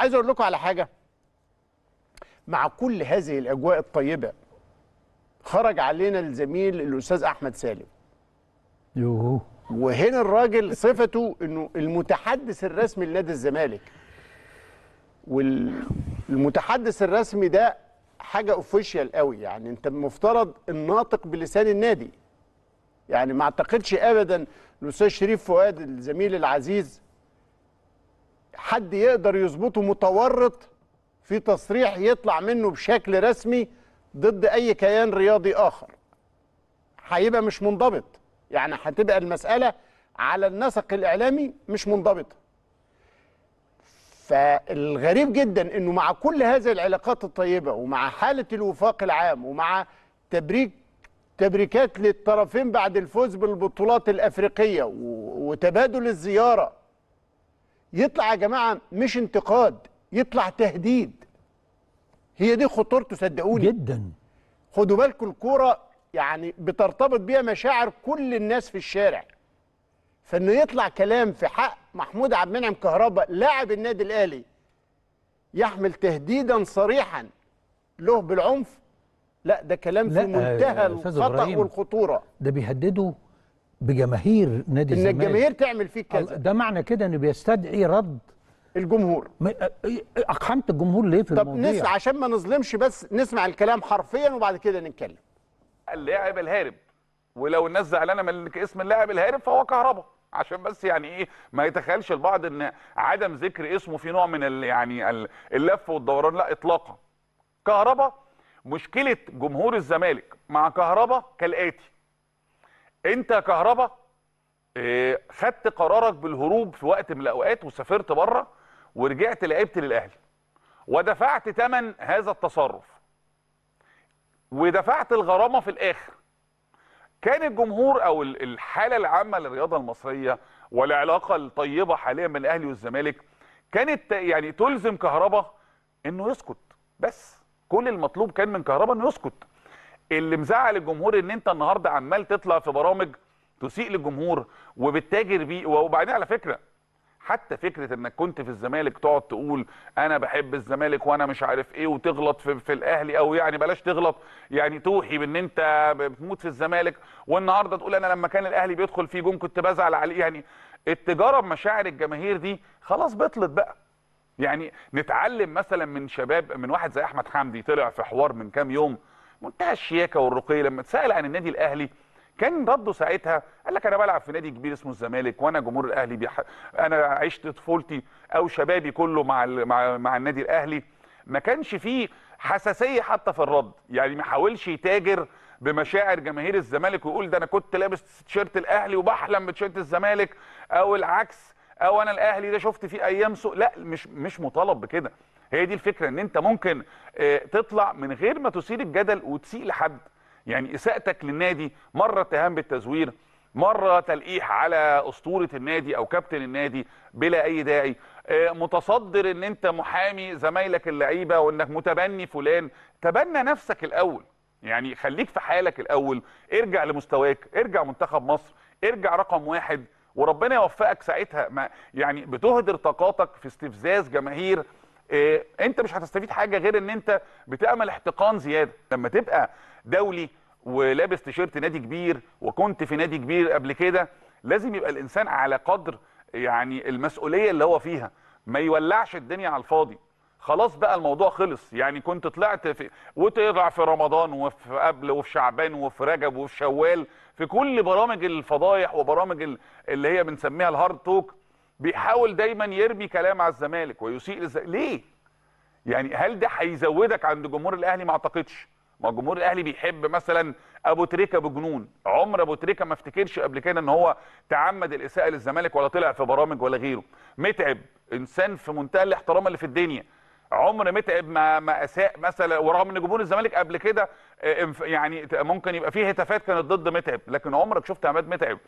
عايز اقول لكم على حاجه مع كل هذه الاجواء الطيبه خرج علينا الزميل الاستاذ احمد سالم يوه وهنا الراجل صفته انه المتحدث الرسمي لنادي الزمالك والمتحدث الرسمي ده حاجه اوفيشال قوي يعني انت المفترض الناطق بلسان النادي يعني ما اعتقدش ابدا الاستاذ شريف فؤاد الزميل العزيز حد يقدر يظبطه متورط في تصريح يطلع منه بشكل رسمي ضد اي كيان رياضي اخر هيبقى مش منضبط يعني هتبقى المساله على النسق الاعلامي مش منضبطه فالغريب جدا انه مع كل هذه العلاقات الطيبه ومع حاله الوفاق العام ومع تبريك تبريكات للطرفين بعد الفوز بالبطولات الافريقيه وتبادل الزياره يطلع يا جماعه مش انتقاد يطلع تهديد هي دي خطورته صدقوني جدا خدوا بالكم الكوره يعني بترتبط بيها مشاعر كل الناس في الشارع فانه يطلع كلام في حق محمود عبد المنعم كهربا لاعب النادي الاهلي يحمل تهديدا صريحا له بالعنف لا ده كلام لا في منتهى الخطا والخطوره ده بيهدده بجماهير نادي الزمالك ان الجماهير تعمل فيك كذا ده معنى كده انه بيستدعي رد الجمهور اقحمت الجمهور ليه في طب الموضوع طب نس عشان ما نظلمش بس نسمع الكلام حرفيا وبعد كده نتكلم اللاعب الهارب ولو الناس زعلانه من اسم اللاعب الهارب فهو كهربا عشان بس يعني ايه ما يتخيلش البعض ان عدم ذكر اسمه في نوع من ال يعني اللف والدوران لا اطلاقا كهربا مشكله جمهور الزمالك مع كهربا كالاتي انت يا كهربا آه، خدت قرارك بالهروب في وقت من الاوقات وسافرت بره ورجعت لعبت للاهلي ودفعت ثمن هذا التصرف ودفعت الغرامه في الاخر كان الجمهور او الحاله العامه للرياضه المصريه والعلاقه الطيبه حاليا بين الاهلي والزمالك كانت يعني تلزم كهربا انه يسكت بس كل المطلوب كان من كهربا انه يسكت اللي مزعل الجمهور ان انت النهارده عمال تطلع في برامج تسيء للجمهور وبتتاجر بيه وبعدين على فكره حتى فكره انك كنت في الزمالك تقعد تقول انا بحب الزمالك وانا مش عارف ايه وتغلط في, في الاهلي او يعني بلاش تغلط يعني توحي بان انت بتموت في الزمالك والنهارده تقول انا لما كان الاهلي بيدخل فيه جون كنت بزعل عليه يعني التجاره بمشاعر الجماهير دي خلاص بطلت بقى يعني نتعلم مثلا من شباب من واحد زي احمد حمدي طلع في حوار من كام يوم منتهى الشياكه والرقي لما اتسال عن النادي الاهلي كان رده ساعتها قال لك انا بلعب في نادي كبير اسمه الزمالك وانا جمهور الاهلي بيح... انا عشت طفولتي او شبابي كله مع ال... مع مع النادي الاهلي ما كانش فيه حساسيه حتى في الرد يعني ما حاولش يتاجر بمشاعر جماهير الزمالك ويقول ده انا كنت لابس تيشيرت الاهلي وبحلم بتيشيرت الزمالك او العكس او انا الاهلي ده شفت فيه ايام سوء لا مش مش مطالب بكده هي دي الفكره ان انت ممكن آه، تطلع من غير ما تثير الجدل وتسيء لحد يعني اساءتك للنادي مره اتهام بالتزوير مره تلقيح على اسطوره النادي او كابتن النادي بلا اي داعي آه، متصدر ان انت محامي زمايلك اللعيبه وانك متبني فلان تبنى نفسك الاول يعني خليك في حالك الاول ارجع لمستواك ارجع منتخب مصر ارجع رقم واحد وربنا يوفقك ساعتها ما يعني بتهدر طاقاتك في استفزاز جماهير إيه انت مش هتستفيد حاجه غير ان انت بتعمل احتقان زياده لما تبقى دولي ولابس تيشيرت نادي كبير وكنت في نادي كبير قبل كده لازم يبقى الانسان على قدر يعني المسؤوليه اللي هو فيها ما يولعش الدنيا على الفاضي خلاص بقى الموضوع خلص يعني كنت طلعت في وتقع في رمضان وفي قبل وفي شعبان وفي رجب وفي شوال في كل برامج الفضايح وبرامج اللي هي بنسميها الهارد توك بيحاول دايما يرمي كلام على الزمالك ويسيء للزمالك ليه؟ يعني هل ده هيزودك عند جمهور الاهلي؟ ما اعتقدش ما جمهور الاهلي بيحب مثلا ابو تريكه بجنون عمر ابو تريكه ما افتكرش قبل كده ان هو تعمد الاساءه للزمالك ولا طلع في برامج ولا غيره متعب انسان في منتهى الاحترام اللي في الدنيا عمر متعب ما ما اساء مثلا ورغم ان جمهور الزمالك قبل كده آه، يعني ممكن يبقى فيه هتافات كانت ضد متعب لكن عمرك شفت عماد متعب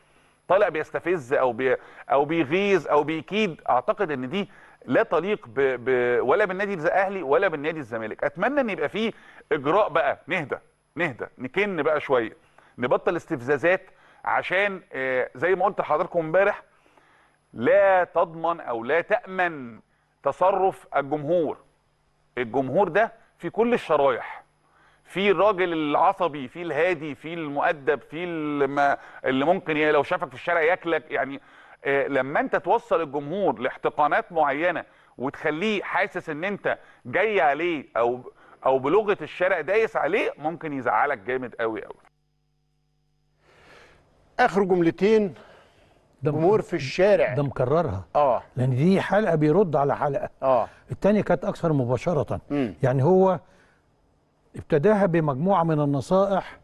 طالع بيستفز او بي او بيغيظ او بيكيد اعتقد ان دي لا تليق ب... ب... ولا بالنادي الاهلي ولا بالنادي الزمالك اتمنى ان يبقى فيه اجراء بقى نهدى نهدى نكن بقى شويه نبطل استفزازات عشان آه، زي ما قلت لحضراتكم امبارح لا تضمن او لا تامن تصرف الجمهور الجمهور ده في كل الشرايح في الراجل العصبي في الهادي في المؤدب في اللي ممكن يعني لو شافك في الشارع ياكلك يعني آه، لما انت توصل الجمهور لاحتقانات معينه وتخليه حاسس ان انت جاي عليه او او بلغه الشارع دايس عليه ممكن يزعلك جامد قوي قوي اخر جملتين جمهور في الشارع ده مكررها اه لان دي حلقه بيرد على حلقه اه الثانيه كانت اكثر مباشره مم. يعني هو ابتداها بمجموعة من النصائح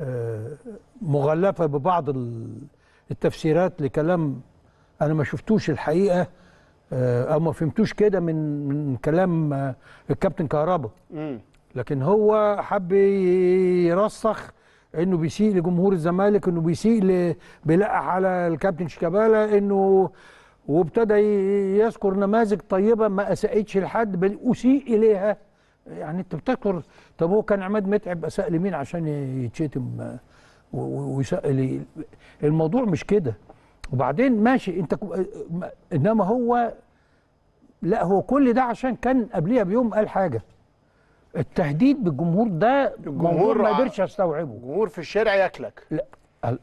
آه، مغلفة ببعض التفسيرات لكلام أنا ما شفتوش الحقيقة آه، أو ما فهمتوش كده من من كلام آه، الكابتن كهربا لكن هو حب يرسخ انه بيسيء لجمهور الزمالك انه بيسيء ل... بيلقح على الكابتن شيكابالا انه وابتدى يذكر نماذج طيبه ما اساءتش لحد بل اسيء اليها يعني انت بتذكر طب هو كان عماد متعب اساء لمين عشان يتشتم ويسأل الموضوع مش كده وبعدين ماشي انت انما هو لا هو كل ده عشان كان قبليها بيوم قال حاجه التهديد بالجمهور ده الجمهور ما قدرش استوعبه الجمهور في الشارع ياكلك لا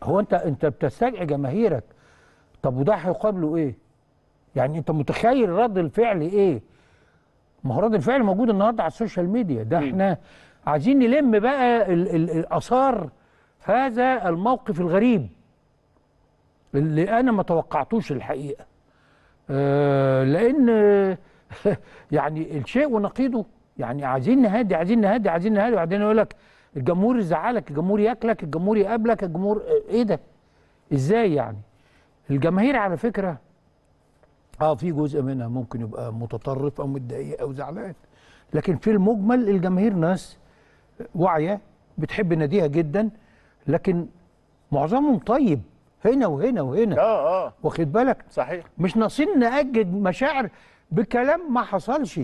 هو انت انت بتستدعي جماهيرك طب وده هيقابله ايه؟ يعني انت متخيل رد الفعل ايه؟ ما هو رد الفعل موجود النهارده على السوشيال ميديا ده احنا عايزين نلم بقى ال ال الاثار هذا الموقف الغريب اللي انا ما توقعتوش الحقيقه آه لان يعني الشيء ونقيضه يعني عايزين نهدي عايزين نهدي عايزين نهدي وبعدين يقول لك الجمهور يزعلك الجمهور ياكلك الجمهور يقابلك الجمهور آه، ايه ده ازاي يعني الجماهير على فكره اه في جزء منها ممكن يبقى متطرف او متضايق او زعلان لكن في المجمل الجماهير ناس واعيه بتحب ناديها جدا لكن معظمهم طيب هنا وهنا وهنا اه اه واخد بالك صحيح مش ناقصين نأجد مشاعر بكلام ما حصلش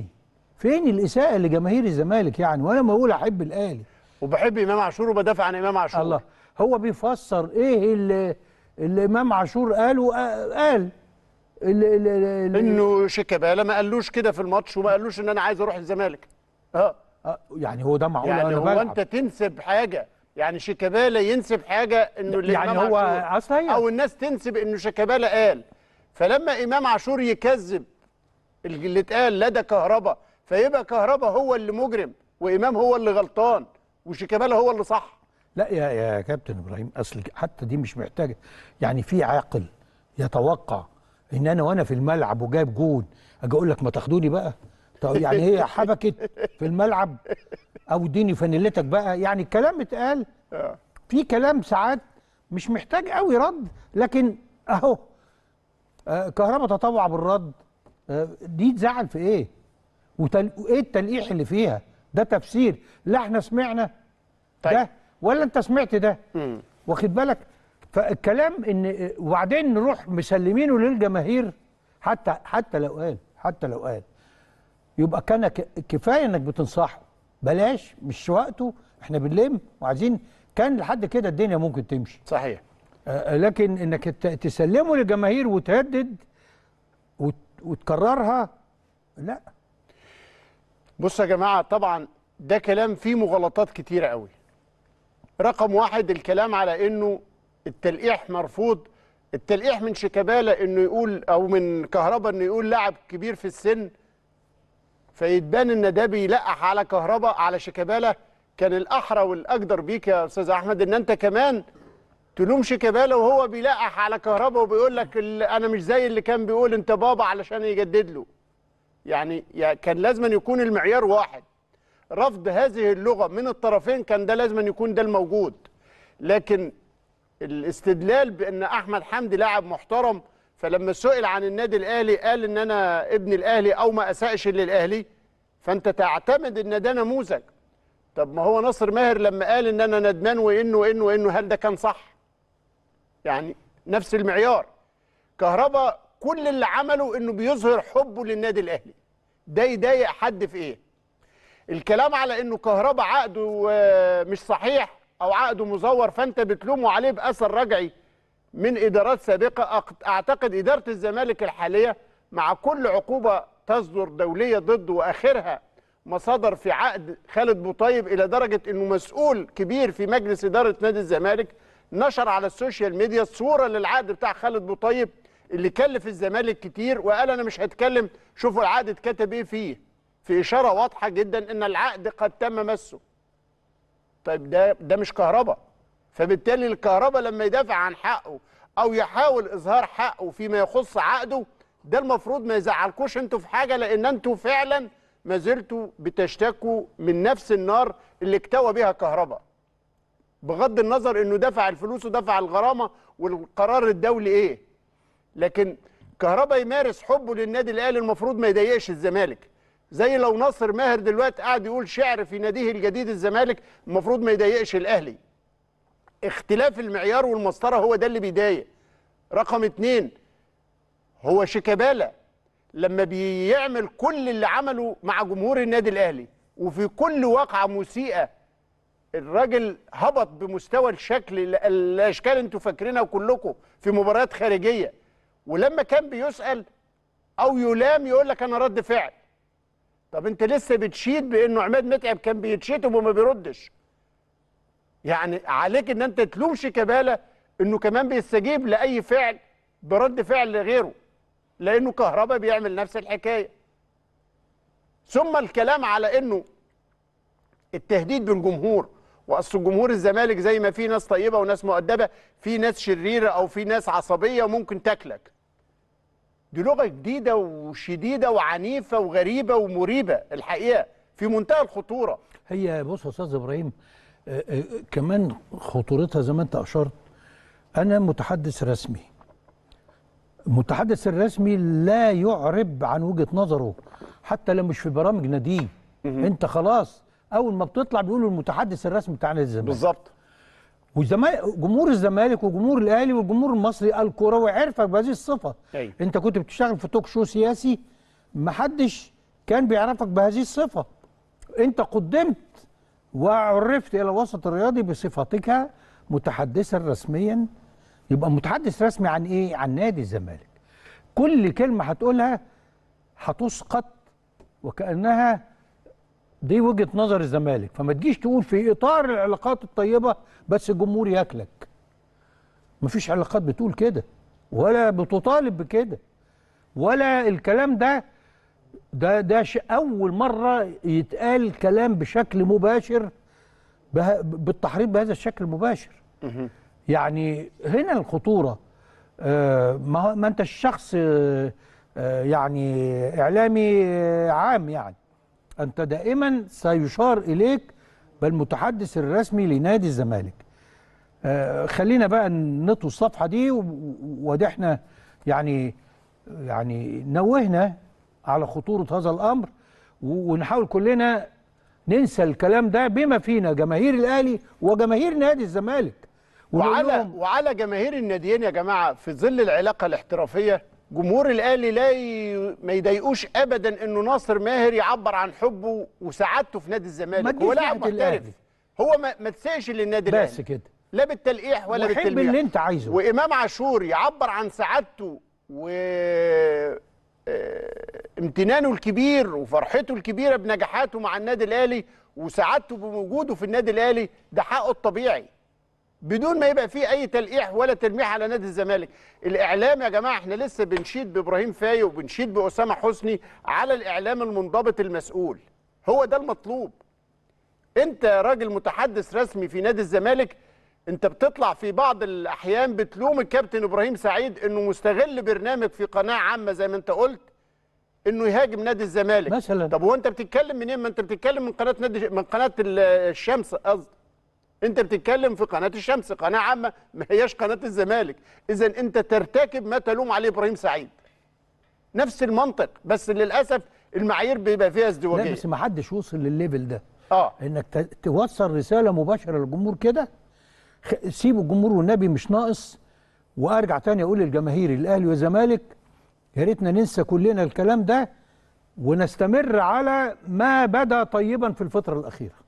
فين الاساءه لجماهير الزمالك يعني وانا ما اقول احب الاهلي وبحب امام عاشور وبدافع عن امام عاشور الله هو بيفسر ايه اللي, اللي امام عاشور قاله آه، قال ال ال ال انه شيكابالا ما قالوش كده في الماتش وما قالوش ان انا عايز اروح الزمالك اه, اه، يعني هو ده معقول يعني هو انت تنسب حاجه يعني شيكابالا ينسب حاجه انه اللي يعني هو اصل او الناس تنسب انه شيكابالا قال فلما امام عاشور يكذب اللي اتقال لدى كهربا فيبقى كهربا هو اللي مجرم وامام هو اللي غلطان وشيكابالا هو اللي صح لا يا يا كابتن ابراهيم اصل حتى دي مش محتاجه يعني في عاقل يتوقع ان انا وانا في الملعب وجايب جون اجي اقول لك ما تاخدوني بقى طيب يعني هي حبكت في الملعب او اديني فانيلتك بقى يعني الكلام اتقال آه. في كلام ساعات مش محتاج قوي رد لكن اهو آه، كهربا تطوع بالرد آه، دي تزعل في ايه وتل... وايه التلقيح اللي فيها ده تفسير لا احنا سمعنا طيب. ده ولا انت سمعت ده واخد بالك فالكلام ان وبعدين نروح مسلمينه للجماهير حتى حتى لو قال حتى لو قال يبقى كان كفايه انك بتنصحه بلاش مش وقته احنا بنلم وعايزين كان لحد كده الدنيا ممكن تمشي صحيح آه، آه، لكن انك تسلمه للجماهير وتهدد وتكررها لا بص يا جماعه طبعا ده كلام فيه مغالطات كتيره قوي رقم واحد الكلام على انه التلقيح مرفوض التلقيح من شيكابالا انه يقول او من كهربا انه يقول لاعب كبير في السن فيتبان ان ده بيلقح على كهربا على شيكابالا كان الاحرى والاقدر بيك يا استاذ احمد ان انت كمان تلوم شيكابالا وهو بيلقح على كهربا وبيقول لك انا مش زي اللي كان بيقول انت بابا علشان يجدد له يعني كان لازم يكون المعيار واحد رفض هذه اللغه من الطرفين كان ده لازم يكون ده الموجود لكن الاستدلال بان احمد حمدي لاعب محترم فلما سئل عن النادي الاهلي قال ان انا ابن الاهلي او ما اساءش للاهلي فانت تعتمد ان ده نموذج طب ما هو نصر ماهر لما قال ان انا ندمان وانه وانه وانه هل ده كان صح يعني نفس المعيار كهربا كل اللي عمله انه بيظهر حبه للنادي الاهلي ده يضايق حد في ايه الكلام على انه كهربا عقده آه، مش صحيح او عقده مزور فانت بتلومه عليه باثر رجعي من ادارات سابقه اعتقد اداره الزمالك الحاليه مع كل عقوبه تصدر دوليه ضده واخرها مصادر في عقد خالد بوطيب الى درجه انه مسؤول كبير في مجلس اداره نادي الزمالك نشر على السوشيال ميديا صوره للعقد بتاع خالد بوطيب اللي كلف الزمالك كتير وقال انا مش هتكلم شوفوا العقد اتكتب ايه فيه في اشاره واضحه جدا ان العقد قد تم مسه طيب ده ده مش كهرباء فبالتالي الكهرباء لما يدافع عن حقه او يحاول اظهار حقه فيما يخص عقده ده المفروض ما يزعلكوش انتوا في حاجه لان انتوا فعلا ما زلتوا بتشتكوا من نفس النار اللي اكتوى بها كهرباء بغض النظر انه دفع الفلوس ودفع الغرامه والقرار الدولي ايه لكن كهرباء يمارس حبه للنادي الاهلي المفروض ما يضايقش الزمالك زي لو ناصر ماهر دلوقتي قاعد يقول شعر في ناديه الجديد الزمالك المفروض ما يضايقش الاهلي اختلاف المعيار والمسطره هو ده اللي بيضايق رقم اتنين هو شيكابالا لما بيعمل كل اللي عمله مع جمهور النادي الاهلي وفي كل واقعه مسيئه الراجل هبط بمستوى الشكل الاشكال انتوا فاكرينها كلكم في مباريات خارجيه ولما كان بيسال او يلام يقول لك انا رد فعل طب انت لسه بتشيد بانه عماد متعب كان بيتشتم وما بيردش يعني عليك ان انت تلوم شيكابالا انه كمان بيستجيب لاي فعل برد فعل غيره لانه كهربا بيعمل نفس الحكايه ثم الكلام على انه التهديد بالجمهور واصل جمهور الزمالك زي ما في ناس طيبه وناس مؤدبه في ناس شريره او في ناس عصبيه وممكن تاكلك دي لغه جديده وشديده وعنيفه وغريبه ومريبه الحقيقه في منتهى الخطوره هي بص يا استاذ ابراهيم آآ آه، آآ آه، كمان خطورتها زي ما انت اشرت انا متحدث رسمي المتحدث الرسمي لا يعرب عن وجهه نظره حتى لو مش في برامج ناديه انت خلاص اول ما بتطلع بيقولوا المتحدث الرسمي بتاعنا الزمالك بالظبط والزمالك جمهور الزمالك وجمهور الاهلي والجمهور المصري الكروي عرفك بهذه الصفه أي. انت كنت بتشتغل في توك شو سياسي ما حدش كان بيعرفك بهذه الصفه انت قدمت وعرفت الى الوسط الرياضي بصفتك متحدثا رسميا يبقى متحدث رسمي عن ايه عن نادي الزمالك كل كلمه هتقولها هتسقط وكانها دي وجهه نظر الزمالك فما تجيش تقول في اطار العلاقات الطيبه بس الجمهور ياكلك مفيش علاقات بتقول كده ولا بتطالب بكده ولا الكلام ده ده ده اول مره يتقال كلام بشكل مباشر بالتحريض بهذا الشكل المباشر يعني هنا الخطوره آه ما, ما انت الشخص آه يعني اعلامي آه، عام يعني أنت دائما سيشار إليك بالمتحدث الرسمي لنادي الزمالك آه، خلينا بقى نطوي الصفحة دي وادحنا احنا يعني يعني نوهنا على خطورة هذا الأمر ونحاول كلنا ننسى الكلام ده بما فينا جماهير الأهلي وجماهير نادي الزمالك وعلى وعلى جماهير الناديين يا جماعة في ظل العلاقة الاحترافية جمهور الاهلي لا ي... ما يضايقوش ابدا انه ناصر ماهر يعبر عن حبه وسعادته في نادي الزمالك هو لاعب محترف هو ما, ما للنادي الاهلي بس كده لا بالتلقيح ولا بالتلميح وحب اللي انت عايزه وامام عاشور يعبر عن سعادته و آه، امتنانه الكبير وفرحته الكبيره بنجاحاته مع النادي الاهلي وسعادته بوجوده في النادي الاهلي ده حقه الطبيعي بدون ما يبقى فيه اي تلقيح ولا تلميح على نادي الزمالك الاعلام يا جماعه احنا لسه بنشيد بابراهيم فايق وبنشيد باسامه حسني على الاعلام المنضبط المسؤول هو ده المطلوب انت راجل متحدث رسمي في نادي الزمالك انت بتطلع في بعض الاحيان بتلوم الكابتن ابراهيم سعيد انه مستغل برنامج في قناه عامه زي ما انت قلت انه يهاجم نادي الزمالك مثلا طب وانت بتتكلم منين ما انت بتتكلم من قناه نادي من قناه الشمس قصدي انت بتتكلم في قناه الشمس قناه عامه ما هياش قناه الزمالك اذا انت ترتكب ما تلوم عليه ابراهيم سعيد نفس المنطق بس للاسف المعايير بيبقى فيها ازدواجيه لا بس ما حدش وصل للليفل ده اه انك توصل رساله مباشره للجمهور كده سيبوا الجمهور والنبي مش ناقص وارجع تاني اقول للجماهير الاهلي والزمالك يا ريتنا ننسى كلنا الكلام ده ونستمر على ما بدا طيبا في الفتره الاخيره